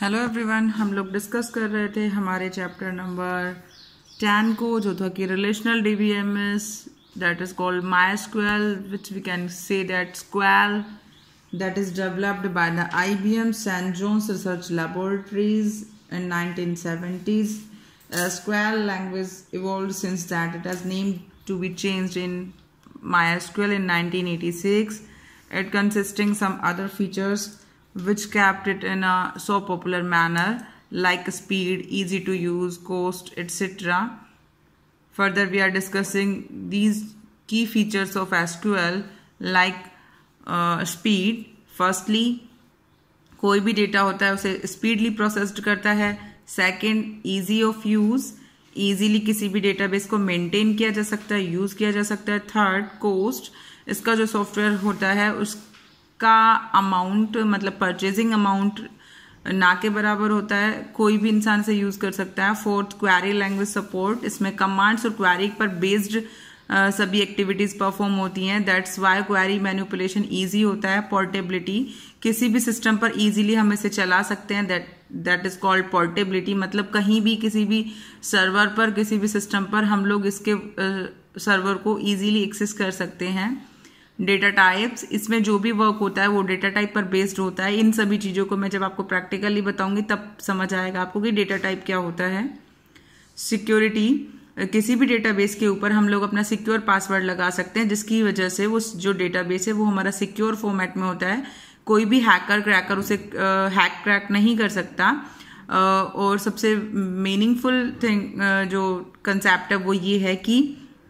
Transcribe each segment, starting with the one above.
Hello everyone हम लोग discuss कर रहे थे हमारे चैप्टर नंबर टेन को जो था कि relational D V M S that is called My SQL which we can say that SQL that is developed by the I B M Saint Jones research laboratories in nineteen seventies SQL language evolve since that it has name to be change in My SQL in nineteen eighty six it consisting some other features which kept it in a so popular manner like speed, easy to use, cost, etc. Further, we are discussing these key features of SQL like uh, speed. Firstly, कोई भी data होता है उसे speedly processed करता है second easy of use easily किसी भी database को मेंटेन किया जा सकता है यूज़ किया जा सकता है थर्ड कोस्ट इसका जो सॉफ्टवेयर होता है उस का अमाउंट मतलब परचेजिंग अमाउंट ना के बराबर होता है कोई भी इंसान से यूज़ कर सकता है फोर्थ क्वेरी लैंग्वेज सपोर्ट इसमें कमांड्स और क्वेरी पर बेस्ड सभी एक्टिविटीज़ परफॉर्म होती हैं that's why query manipulation easy होता है पोर्टेबिलिटी किसी भी सिस्टम पर ईजिली हम इसे चला सकते हैं that that is called portability मतलब कहीं भी किसी भी सर्वर पर किसी भी सिस्टम पर हम लोग इसके सर्वर uh, को ईजिली एक्सेस कर सकते हैं डेटा टाइप्स इसमें जो भी वर्क होता है वो डेटा टाइप पर बेस्ड होता है इन सभी चीज़ों को मैं जब आपको प्रैक्टिकली बताऊंगी तब समझ आएगा आपको कि डेटा टाइप क्या होता है सिक्योरिटी किसी भी डेटाबेस के ऊपर हम लोग अपना सिक्योर पासवर्ड लगा सकते हैं जिसकी वजह से वो जो डेटाबेस है वो हमारा सिक्योर फॉर्मेट में होता है कोई भी हैकर क्रैकर उसे हैक क्रैक नहीं कर सकता और सबसे मीनिंगफुल थिंग जो कंसेप्ट है वो ये है कि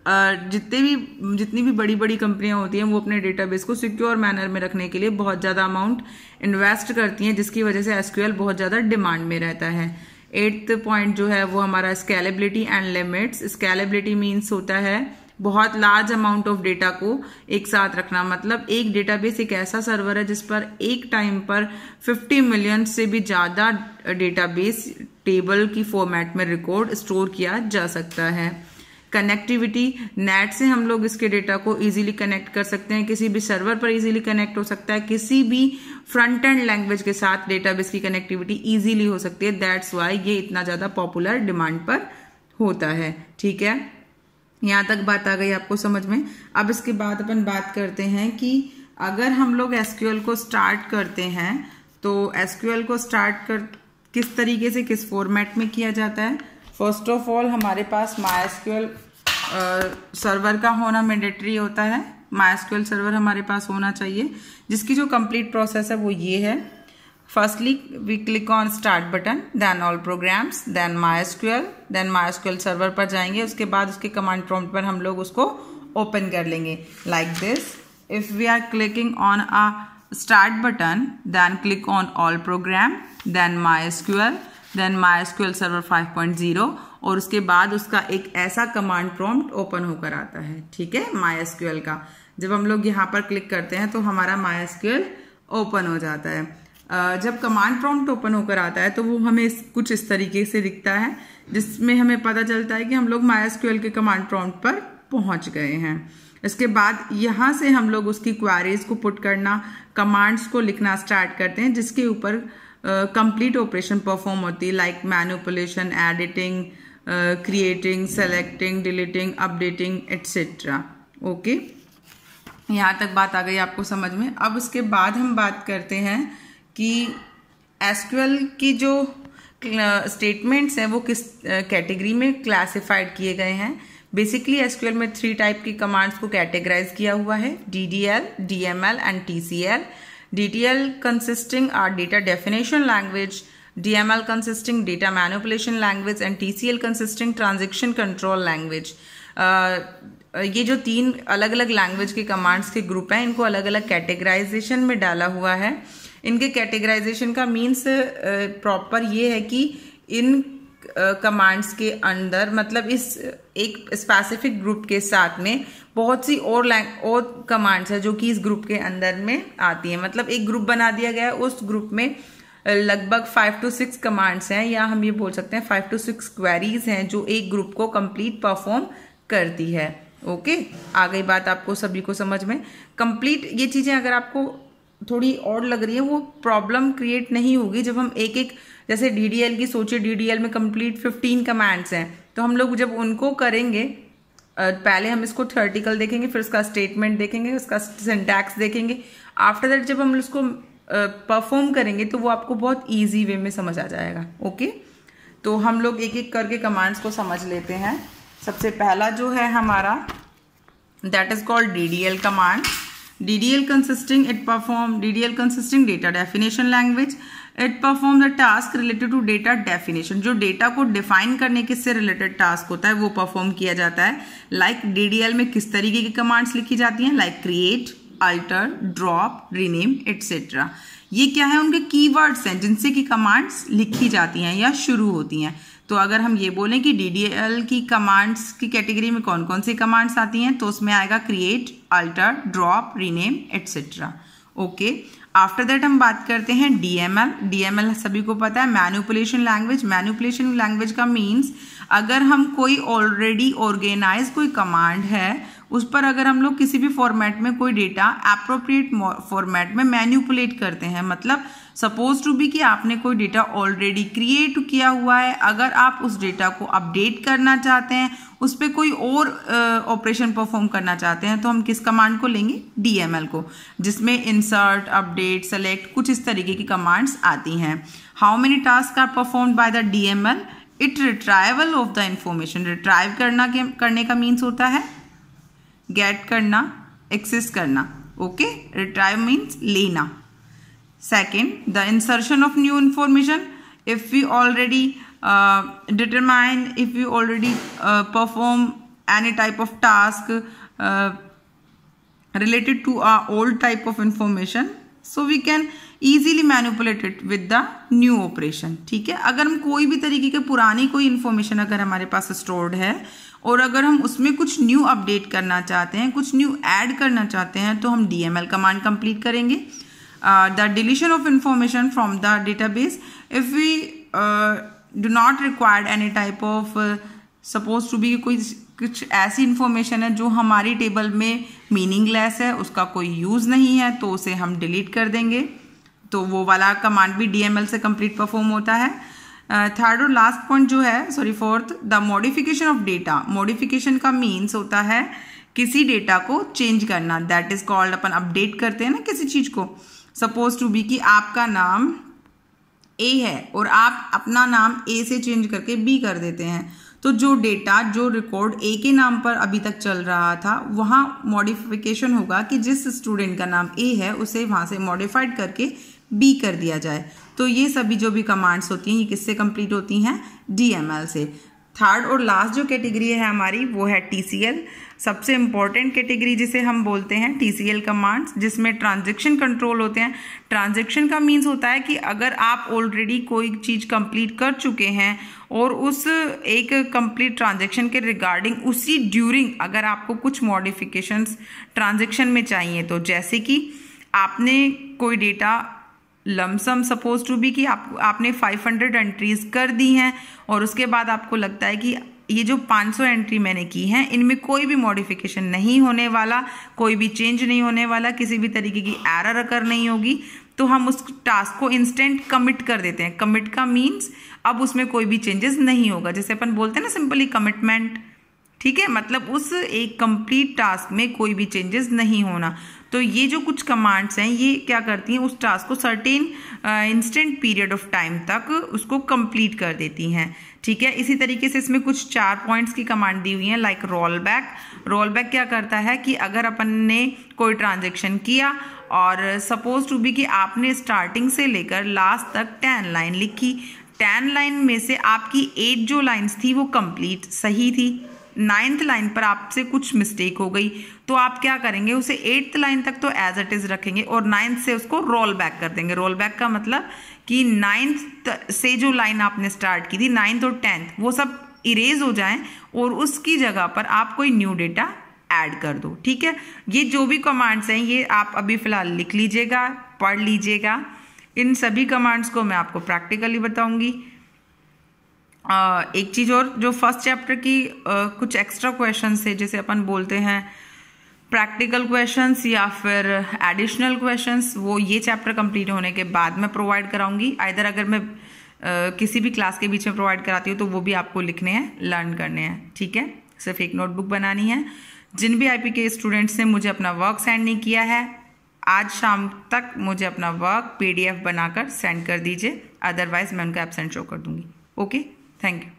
जितने भी जितनी भी बड़ी बड़ी कंपनियां होती हैं वो अपने डेटाबेस को सिक्योर मैनर में रखने के लिए बहुत ज़्यादा अमाउंट इन्वेस्ट करती हैं जिसकी वजह से एसक्यूएल बहुत ज़्यादा डिमांड में रहता है एट्थ पॉइंट जो है वो हमारा scalability and limits scalability means होता है बहुत लार्ज अमाउंट ऑफ डेटा को एक साथ रखना मतलब एक डेटाबेस एक ऐसा सर्वर है जिस पर एक टाइम पर 50 मिलियन से भी ज़्यादा डेटाबेस टेबल की फॉर्मेट में रिकॉर्ड स्टोर किया जा सकता है कनेक्टिविटी नेट से हम लोग इसके डेटा को इजीली कनेक्ट कर सकते हैं किसी भी सर्वर पर इजीली कनेक्ट हो सकता है किसी भी फ्रंट एंड लैंग्वेज के साथ डेटाबेस की कनेक्टिविटी इजीली हो सकती है दैट्स वाई ये इतना ज़्यादा पॉपुलर डिमांड पर होता है ठीक है यहाँ तक बात आ गई आपको समझ में अब इसके बाद अपन बात करते हैं कि अगर हम लोग एस को स्टार्ट करते हैं तो एस को स्टार्ट कर किस तरीके से किस फॉर्मेट में किया जाता है फर्स्ट ऑफ ऑल हमारे पास माइस्क्यूएल सर्वर का होना मैंडेटरी होता है माइस्क्यूएल सर्वर हमारे पास होना चाहिए जिसकी जो कंप्लीट प्रोसेस है वो ये है firstly we click on start button then all programs then MySQL then MySQL server पर जाएंगे उसके बाद उसके कमांड प्रॉम्प्ट पर हम लोग उसको ओपन कर लेंगे like this if we are clicking on a start button then click on all program then mysql then My server 5.0 और उसके बाद उसका एक ऐसा कमांड प्रॉम्प्ट ओपन होकर आता है ठीक है माई का जब हम लोग यहाँ पर क्लिक करते हैं तो हमारा माई ओपन हो जाता है जब कमांड प्रॉम्प्ट ओपन होकर आता है तो वो हमें कुछ इस तरीके से दिखता है जिसमें हमें पता चलता है कि हम लोग क्यूएल के कमांड प्रॉम्प्ट पर पहुंच गए हैं इसके बाद यहाँ से हम लोग उसकी क्वारीज को पुट करना कमांड्स को लिखना स्टार्ट करते हैं जिसके ऊपर कंप्लीट ऑपरेशन परफॉर्म होती है like manipulation editing creating selecting deleting updating etcetera okay यहाँ तक बात आ गई आपको समझ में अब उसके बाद हम बात करते हैं कि एसक्यूएल की जो स्टेटमेंट्स हैं वो किस कैटेगरी में क्लासिफाइड किए गए हैं बेसिकली एसक्यूएल में थ्री टाइप की कमांड्स को कैटेगराइज किया हुआ है D D L D M L and T C L DTL consisting are data definition language, DML consisting data manipulation language and TCL consisting transaction control language. ये जो तीन अलग अलग लैंग्वेज के कमांड्स के ग्रुप हैं इनको अलग अलग कैटेगराइजेशन में डाला हुआ है इनके कैटेगराइजेशन का मीन्स प्रॉपर ये है कि इन कमांड्स के अंदर मतलब इस एक स्पेसिफिक ग्रुप के साथ में बहुत सी और लैंग और कमांड्स है जो कि इस ग्रुप के अंदर में आती है मतलब एक ग्रुप बना दिया गया है उस ग्रुप में लगभग फाइव टू सिक्स कमांड्स हैं या हम ये बोल सकते हैं फाइव टू सिक्स क्वेरीज हैं जो एक ग्रुप को कंप्लीट परफॉर्म करती है ओके आ गई बात आपको सभी को समझ में कंप्लीट ये चीज़ें अगर आपको थोड़ी और लग रही है वो प्रॉब्लम क्रिएट नहीं होगी जब हम एक एक जैसे डी की सोचिए डी में कंप्लीट फिफ्टीन कमांड्स हैं तो हम लोग जब उनको करेंगे पहले हम इसको थर्टिकल देखेंगे फिर उसका स्टेटमेंट देखेंगे उसका सिंटैक्स देखेंगे आफ्टर दैट जब हम उसको परफॉर्म करेंगे तो वो आपको बहुत ईजी वे में समझ आ जाएगा ओके तो हम लोग एक एक करके कमांड्स को समझ लेते हैं सबसे पहला जो है हमारा that is called D command DDL consisting, it perform DDL consisting data definition language. It perform the task related to data definition जो डेटा को डिफाइन करने के से रिलेटेड टास्क होता है वो परफॉर्म किया जाता है लाइक like एल में किस तरीके की कमांड्स लिखी जाती हैं like create alter drop rename etcetera ये क्या है उनके वर्ड्स हैं जिनसे कि कमांड्स लिखी जाती हैं या शुरू होती हैं तो अगर हम ये बोलें कि डी की कमांड्स की कैटेगरी में कौन कौन सी कमांड्स आती हैं तो उसमें आएगा create alter drop rename etcetera okay after that हम बात करते हैं एम एल सभी को पता है मैन्युपुलेशन लैंग्वेज मैन्युपुलेशन लैंग्वेज का मीन्स अगर हम कोई ऑलरेडी ऑर्गेनाइज कोई कमांड है उस पर अगर हम लोग किसी भी फॉर्मेट में कोई डेटा अप्रोप्रिएट फॉर्मेट में मैन्यूपुलेट करते हैं मतलब सपोज टू बी कि आपने कोई डेटा ऑलरेडी क्रिएट किया हुआ है अगर आप उस डेटा को अपडेट करना चाहते हैं उस पर कोई और ऑपरेशन uh, परफॉर्म करना चाहते हैं तो हम किस कमांड को लेंगे डीएमएल को जिसमें इंसर्ट अपडेट सेलेक्ट कुछ इस तरीके की कमांड्स आती हैं how many task are perform by the D it retrieval of the information retrieve करना के करने का मीन्स होता है गेट करना एक्सेस करना ओके रिट्राइव मीन्स लेना second the insertion of new information if you already determine if you already perform any type of task related to a old type of information so we can easily manipulate with the new operation ठीक है अगर हम कोई भी तरीके के पुरानी कोई इन्फॉर्मेशन अगर हमारे पास स्टोर्ड है और अगर हम उसमें कुछ न्यू अपडेट करना चाहते हैं कुछ न्यू ऐड करना चाहते हैं तो हम D M L command complete करेंगे the deletion of information from the database if we do not required any type of suppose to be कोई कुछ ऐसी इन्फॉर्मेशन है जो हमारी टेबल में मीनिंगलेस है उसका कोई यूज़ नहीं है तो उसे हम डिलीट कर देंगे तो वो वाला कमांड भी डी एम एल से कंप्लीट परफॉर्म होता है थर्ड uh, और लास्ट पॉइंट जो है sorry fourth the modification of data modification का मीन्स होता है किसी डेटा को चेंज करना दैट इज कॉल्ड अपन अपडेट करते हैं ना किसी चीज़ को सपोज टू बी कि आपका नाम ए है और आप अपना नाम ए से चेंज करके बी कर देते हैं तो जो डेटा जो रिकॉर्ड ए के नाम पर अभी तक चल रहा था वहाँ मॉडिफिकेशन होगा कि जिस स्टूडेंट का नाम ए है उसे वहाँ से मॉडिफाइड करके बी कर दिया जाए तो ये सभी जो भी कमांड्स होती हैं ये किससे कंप्लीट होती हैं डीएमएल से थर्ड और लास्ट जो कैटेगरी है हमारी वो है टीसीएल सबसे इम्पॉर्टेंट कैटेगरी जिसे हम बोलते हैं टीसीएल कमांड्स जिसमें ट्रांजेक्शन कंट्रोल होते हैं ट्रांजेक्शन का मीन्स होता है कि अगर आप ऑलरेडी कोई चीज़ कंप्लीट कर चुके हैं और उस एक कंप्लीट ट्रांजेक्शन के रिगार्डिंग उसी ड्यूरिंग अगर आपको कुछ मॉडिफिकेशंस ट्रांजेक्शन में चाहिए तो जैसे कि आपने कोई data lumpsum suppose to be कि आप आपने 500 एंट्रीज कर दी हैं और उसके बाद आपको लगता है कि ये जो 500 एंट्री मैंने की है इनमें कोई भी मॉडिफिकेशन नहीं होने वाला कोई भी चेंज नहीं होने वाला किसी भी तरीके की एरर अकर नहीं होगी तो हम उस टास्क को इंस्टेंट कमिट कर देते हैं कमिट का मीन्स अब उसमें कोई भी चेंजेस नहीं होगा जैसे अपन बोलते हैं ना सिंपली कमिटमेंट ठीक है मतलब उस एक कंप्लीट टास्क में कोई भी चेंजेस नहीं होना तो ये जो कुछ कमांड्स हैं ये क्या करती हैं उस टास्क को certain instant period of time तक उसको कंप्लीट कर देती हैं ठीक है इसी तरीके से इसमें कुछ चार पॉइंट्स की कमांड दी हुई हैं like roll back roll back क्या करता है कि अगर अपन ने कोई ट्रांजेक्शन किया और सपोज टू बी कि आपने स्टार्टिंग से लेकर लास्ट तक टेन लाइन लिखी टेन लाइन में से आपकी एट जो लाइन्स थी वो कंप्लीट सही थी नाइन्थ लाइन पर आपसे कुछ मिस्टेक हो गई तो आप क्या करेंगे उसे एट्थ लाइन तक तो एज इट इज़ रखेंगे और नाइन्थ से उसको रोल बैक कर देंगे रोल बैक का मतलब कि नाइन्थ से जो लाइन आपने स्टार्ट की थी नाइन्थ और टेंथ वो सब इरेज हो जाए और उसकी जगह पर आप कोई न्यू डेटा ऐड कर दो ठीक है ये जो भी कमांड्स हैं ये आप अभी फ़िलहाल लिख लीजिएगा पढ़ लीजिएगा इन सभी कमांड्स को मैं आपको प्रैक्टिकली बताऊंगी एक चीज़ और जो फर्स्ट चैप्टर की कुछ एक्स्ट्रा क्वेश्चन है जैसे अपन बोलते हैं प्रैक्टिकल क्वेश्चंस या फिर एडिशनल क्वेश्चंस वो ये चैप्टर कंप्लीट होने के बाद मैं प्रोवाइड कराऊंगी आइधर अगर मैं Uh, किसी भी क्लास के बीच में प्रोवाइड कराती हूँ तो वो भी आपको लिखने हैं लर्न करने हैं ठीक है सिर्फ एक नोटबुक बनानी है जिन भी आई के स्टूडेंट्स ने मुझे अपना वर्क सेंड नहीं किया है आज शाम तक मुझे अपना वर्क पीडीएफ बनाकर सेंड कर दीजिए अदरवाइज मैं उनका एबसेंट शो कर दूंगी ओके Thank you.